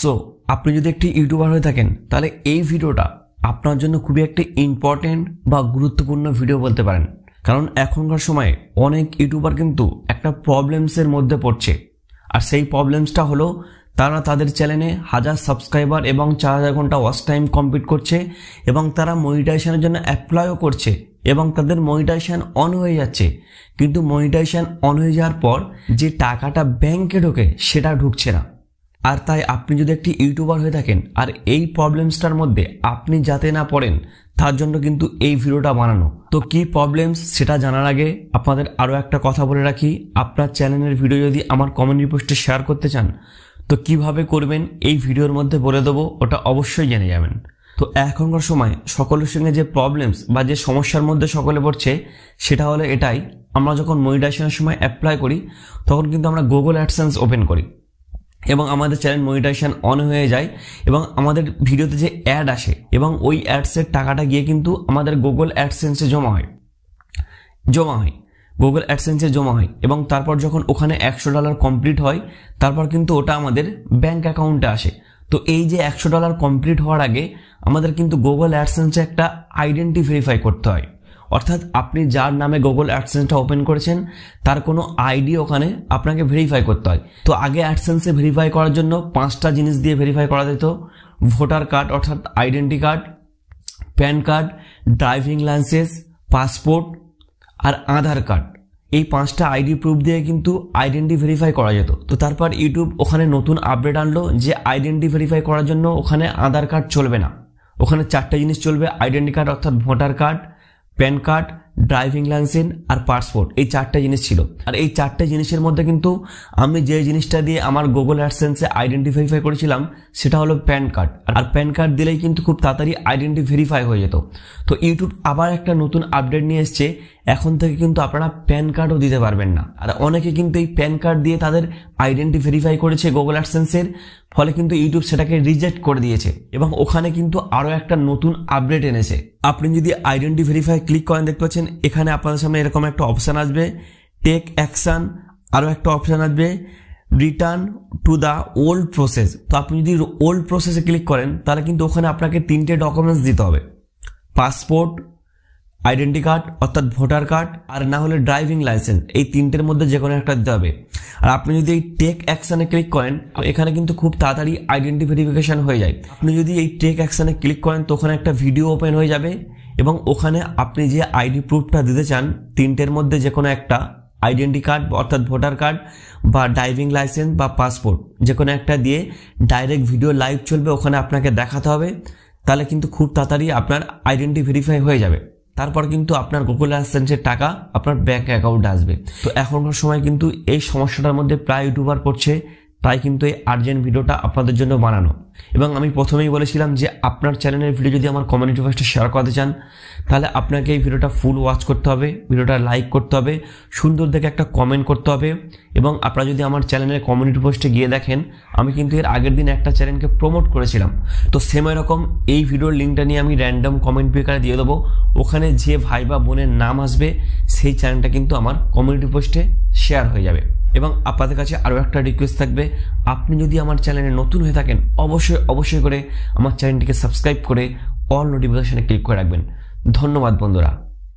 so আপনি যদি একটি ইউটিউবার হয়ে থাকেন তাহলে এই ভিডিওটা আপনার জন্য খুবই একটি ইম্পর্টেন্ট বা গুরুত্বপূর্ণ ভিডিও বলতে পারেন কারণ এখনকার সময়ে অনেক ইউটিউবার কিন্তু একটা প্রবলেমসের মধ্যে পড়ছে আর সেই প্রবলেমসটা হলো তারা তাদের চ্যানেলে হাজার সাবস্ক্রাইবার এবং চার হাজার ঘন্টা ওয়াচ টাইম কমপ্লিট করছে এবং তারা মনিটাইজেশনের জন্য অ্যাপ্লাইও করছে এবং তাদের মনিটাইজেশন অন হয়ে যাচ্ছে কিন্তু মনিটাইজেশন অন হয়ে যাওয়ার পর যে টাকাটা ব্যাংকে ঢোকে সেটা ঢুকছে না আর তাই আপনি যদি একটি ইউটিউবার হয়ে থাকেন আর এই প্রবলেমসটার মধ্যে আপনি যাতে না পড়েন তার জন্য কিন্তু এই ভিডিওটা বানানো তো কি প্রবলেমস সেটা জানার আগে আপনাদের আরও একটা কথা বলে রাখি আপনার চ্যানেলের ভিডিও যদি আমার কমেন্ট রিপোস্টে শেয়ার করতে চান তো কিভাবে করবেন এই ভিডিওর মধ্যে বলে দেবো ওটা অবশ্যই জেনে যাবেন তো এখনকার সময় সকলের সঙ্গে যে প্রবলেমস বা যে সমস্যার মধ্যে সকলে পড়ছে সেটা হলো এটাই আমরা যখন মনিটাইজেশনের সময় অ্যাপ্লাই করি তখন কিন্তু আমরা গুগল অ্যাডসেন্স ওপেন করি এবং আমাদের চ্যানেল মনিটাইজেশন অন হয়ে যায় এবং আমাদের ভিডিওতে যে অ্যাড আসে এবং ওই অ্যাডসের টাকাটা গিয়ে কিন্তু আমাদের গুগল অ্যাডসেন্সে জমা হয় জমা হয় গুগল অ্যাডসেন্সে জমা হয় এবং তারপর যখন ওখানে একশো ডলার কমপ্লিট হয় তারপর কিন্তু ওটা আমাদের ব্যাঙ্ক অ্যাকাউন্টে আসে তো এই যে একশো ডলার কমপ্লিট হওয়ার আগে আমাদের কিন্তু গুগল অ্যাডসেন্সে একটা আইডেন্টি ভেরিফাই করতে হয় অর্থাৎ আপনি যার নামে গুগল অ্যাডসেন্সটা ওপেন করেছেন তার কোনো আইডি ওখানে আপনাকে ভেরিফাই করতে হয় তো আগে অ্যাডসেন্সে ভেরিফাই করার জন্য পাঁচটা জিনিস দিয়ে ভেরিফাই করা যেত ভোটার কার্ড অর্থাৎ identity card PAN card driving licence passport আর আধার কার্ড এই পাঁচটা আইডি প্রুফ দিয়ে কিন্তু আইডেন্টি ভেরিফাই করা যেত তো তারপর ইউটিউব ওখানে নতুন আপডেট আনলো যে আইডেন্টি ভেরিফাই করার জন্য ওখানে আধার কার্ড চলবে না ওখানে চারটা জিনিস চলবে আইডেন্টি কার্ড অর্থাৎ voter card PAN card driving licence আর পাসপোর্ট এই চারটে জিনিস ছিল আর এই চারটে জিনিসের মধ্যে কিন্তু আমি যে জিনিসটা দিয়ে আমার গুগল অ্যাডসেন্সে আইডেন্টিফাইফাই করেছিলাম সেটা হলো প্যান কার্ড আর প্যান কার্ড দিলেই কিন্তু খুব তাড়াতাড়ি আইডেন্টি ভেরিফাই হয়ে যেত তো ইউটিউব আবার একটা নতুন আপডেট নিয়ে এসছে এখন থেকে কিন্তু আপনারা প্যান কার্ডও দিতে পারবেন না আর অনেকে কিন্তু এই প্যান কার্ড দিয়ে তাদের আইডেন্টি ভেরিফাই করেছে গুগল অ্যাডসেন্সের ফলে কিন্তু ইউটিউব সেটাকে রিজেক্ট করে দিয়েছে এবং ওখানে কিন্তু আরও একটা নতুন আপডেট এনেছে আপনি যদি আইডেন্টি ভেরিফাই ক্লিক করেন দেখতে পাচ্ছেন পাচ্ছেন এখানে আপনাদের সামনে এরকম একটা অপশান আসবে টেক অ্যাকশান আরও একটা অপশান আসবে return to the old process তো আপনি যদি ওল্ড প্রসেসে ক্লিক করেন তাহলে কিন্তু ওখানে আপনাকে তিনটে ডকুমেন্টস দিতে হবে পাসপোর্ট আইডেন্টি কার্ড অর্থাৎ ভোটার কার্ড আর না হলে ড্রাইভিং লাইসেন্স এই তিনটের মধ্যে যে কোনো একটা দিতে হবে আর আপনি যদি এই টেক অ্যাকশানে ক্লিক করেন এখানে কিন্তু খুব তাড়াতাড়ি আইডেন্টি ভেরিফিকেশান হয়ে যায় আপনি যদি এই টেক অ্যাকশানে ক্লিক করেন তো ওখানে একটা ভিডিও ওপেন হয়ে যাবে এবং ওখানে আপনি যে আইডি প্রুফটা দিতে চান তিনটের মধ্যে যে কোনো একটা আইডেন্টি কার্ড অর্থাৎ ভোটার কার্ড বা ড্রাইভিং লাইসেন্স বা পাসপোর্ট যে কোনো একটা দিয়ে ডাইরেক্ট ভিডিও লাইভ চলবে ওখানে আপনাকে দেখাতে হবে তাহলে কিন্তু খুব তাড়াতাড়ি আপনার আইডেন্টি ভেরিফাই হয়ে যাবে তারপর কিন্তু আপনার গুগল অ্যাসেন্সের টাকা আপনার ব্যাঙ্ক অ্যাকাউন্টে আসবে তো এখনকার সময় কিন্তু এই সমস্যাটার মধ্যে প্রায় ইউটিউবার পড়ছে তাই কিন্তু এই আর্জেন্ট ভিডিওটা আপনাদের জন্য বানানো এবং আমি প্রথমেই বলেছিলাম যে আপনার চ্যানেলের ভিডিও যদি আমার কমিউনিটি ফার্স্টে শেয়ার করতে চান তাহলে আপনাকে এই ভিডিওটা ফুল ওয়াচ করতে হবে ভিডিওটা লাইক করতে হবে সুন্দর দেখে একটা কমেন্ট করতে হবে এবং আপনারা যদি আমার চ্যানেলের কমিউনিটি পোস্টে গিয়ে দেখেন আমি কিন্তু এর আগের দিন একটা চ্যানেলকে প্রমোট করেছিলাম তো সেম এরকম এই ভিডিওর লিঙ্কটা নিয়ে আমি র্যান্ডম কমেন্ট পেকারে দিয়ে দেবো ওখানে যে ভাই বা বোনের নাম আসবে সেই চ্যানেলটা কিন্তু আমার কমিউনিটি পোস্টে শেয়ার হয়ে যাবে এবং আপনাদের কাছে আরও একটা রিকোয়েস্ট থাকবে আপনি যদি আমার চ্যানেলে নতুন হয়ে থাকেন অবশ্যই অবশ্যই করে আমার চ্যানেলটিকে সাবস্ক্রাইব করে অল নোটিফিকেশানে ক্লিক করে রাখবেন ধন্যবাদ বন্ধুরা